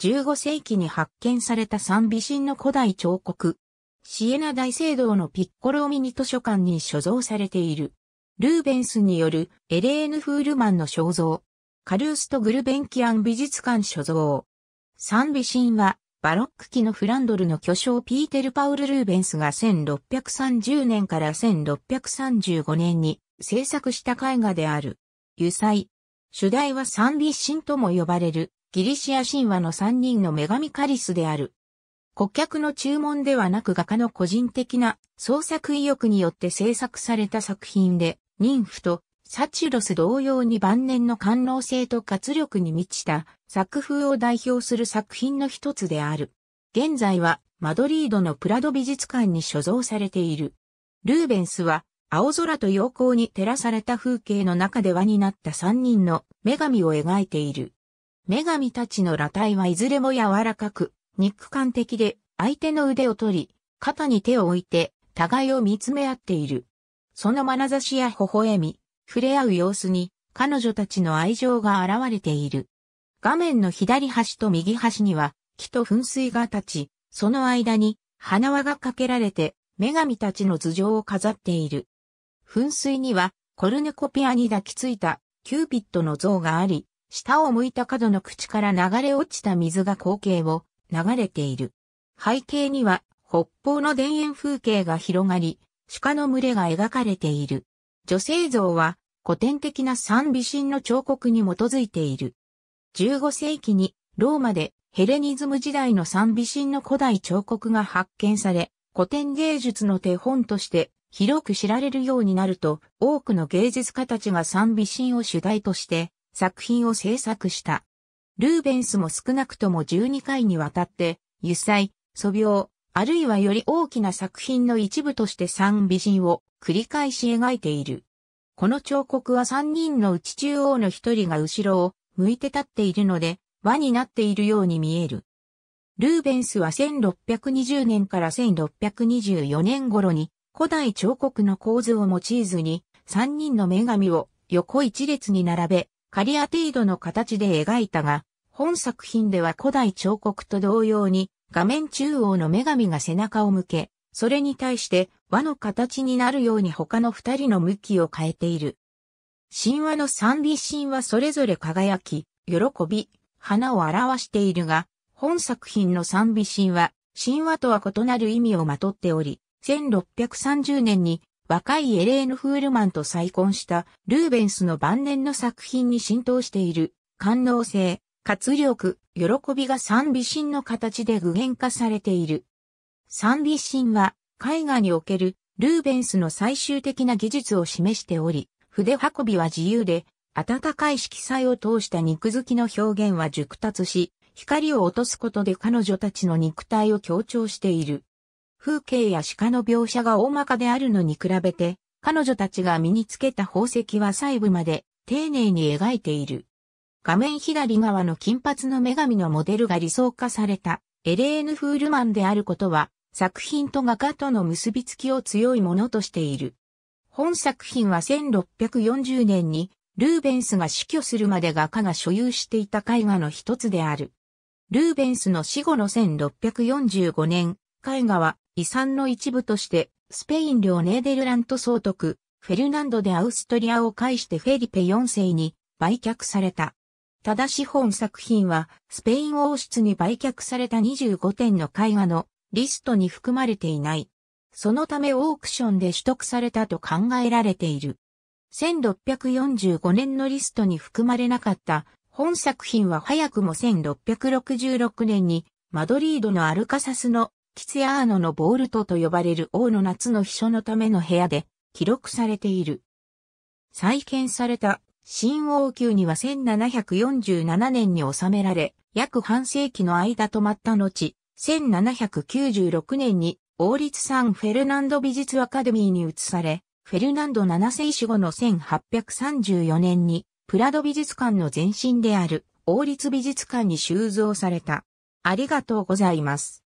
15世紀に発見された三美神の古代彫刻。シエナ大聖堂のピッコロミニ図書館に所蔵されている。ルーベンスによるエレーヌ・フールマンの肖像。カルースト・グルベンキアン美術館所蔵。三美神はバロック期のフランドルの巨匠ピーテル・パウル・ルーベンスが1630年から1635年に制作した絵画である。油彩。主題は三美神とも呼ばれるギリシア神話の三人の女神カリスである。顧客の注文ではなく画家の個人的な創作意欲によって制作された作品で、妊婦とサチュロス同様に晩年の感能性と活力に満ちた作風を代表する作品の一つである。現在はマドリードのプラド美術館に所蔵されている。ルーベンスは青空と陽光に照らされた風景の中で輪になった三人の女神を描いている。女神たちの裸体はいずれも柔らかく、肉感的で、相手の腕を取り、肩に手を置いて、互いを見つめ合っている。その眼差しや微笑み、触れ合う様子に、彼女たちの愛情が現れている。画面の左端と右端には、木と噴水が立ち、その間に、花輪がかけられて、女神たちの頭上を飾っている。噴水には、コルネコピアに抱きついた、キューピッドの像があり、下を向いた角の口から流れ落ちた水が光景を流れている。背景には北方の田園風景が広がり、鹿の群れが描かれている。女性像は古典的な三美神の彫刻に基づいている。15世紀にローマでヘレニズム時代の三美神の古代彫刻が発見され、古典芸術の手本として広く知られるようになると、多くの芸術家たちが三美神を主題として作品を制作した。ルーベンスも少なくとも12回にわたって、油彩、素描、あるいはより大きな作品の一部として三美人を繰り返し描いている。この彫刻は三人のうち中央の一人が後ろを向いて立っているので、輪になっているように見える。ルーベンスは1620年から1624年頃に古代彫刻の構図を用いずに三人の女神を横一列に並べカリアテイドの形で描いたが、本作品では古代彫刻と同様に画面中央の女神が背中を向け、それに対して輪の形になるように他の二人の向きを変えている。神話の賛美神はそれぞれ輝き、喜び、花を表しているが、本作品の賛美神は神話とは異なる意味をまとっており、1630年に若いエレーヌ・フールマンと再婚したルーベンスの晩年の作品に浸透している、官能性、活力、喜びが三美神の形で具現化されている。三美神は、絵画におけるルーベンスの最終的な技術を示しており、筆運びは自由で、暖かい色彩を通した肉付きの表現は熟達し、光を落とすことで彼女たちの肉体を強調している。風景や鹿の描写が大まかであるのに比べて、彼女たちが身につけた宝石は細部まで丁寧に描いている。画面左側の金髪の女神のモデルが理想化されたエレーヌ・フールマンであることは作品と画家との結びつきを強いものとしている。本作品は1640年にルーベンスが死去するまで画家が所有していた絵画の一つである。ルーベンスの死後の1645年、絵画は遺産の一部として、スペイン領ネーデルラント総督、フェルナンド・でアウストリアを介してフェリペ4世に売却された。ただし本作品は、スペイン王室に売却された25点の絵画のリストに含まれていない。そのためオークションで取得されたと考えられている。1645年のリストに含まれなかった本作品は早くも1666年にマドリードのアルカサスのキツヤーノのボールトと呼ばれる王の夏の秘書のための部屋で記録されている。再建された新王宮には1747年に収められ、約半世紀の間止まった後、1796年に王立サンフェルナンド美術アカデミーに移され、フェルナンド7世死後の1834年にプラド美術館の前身である王立美術館に収蔵された。ありがとうございます。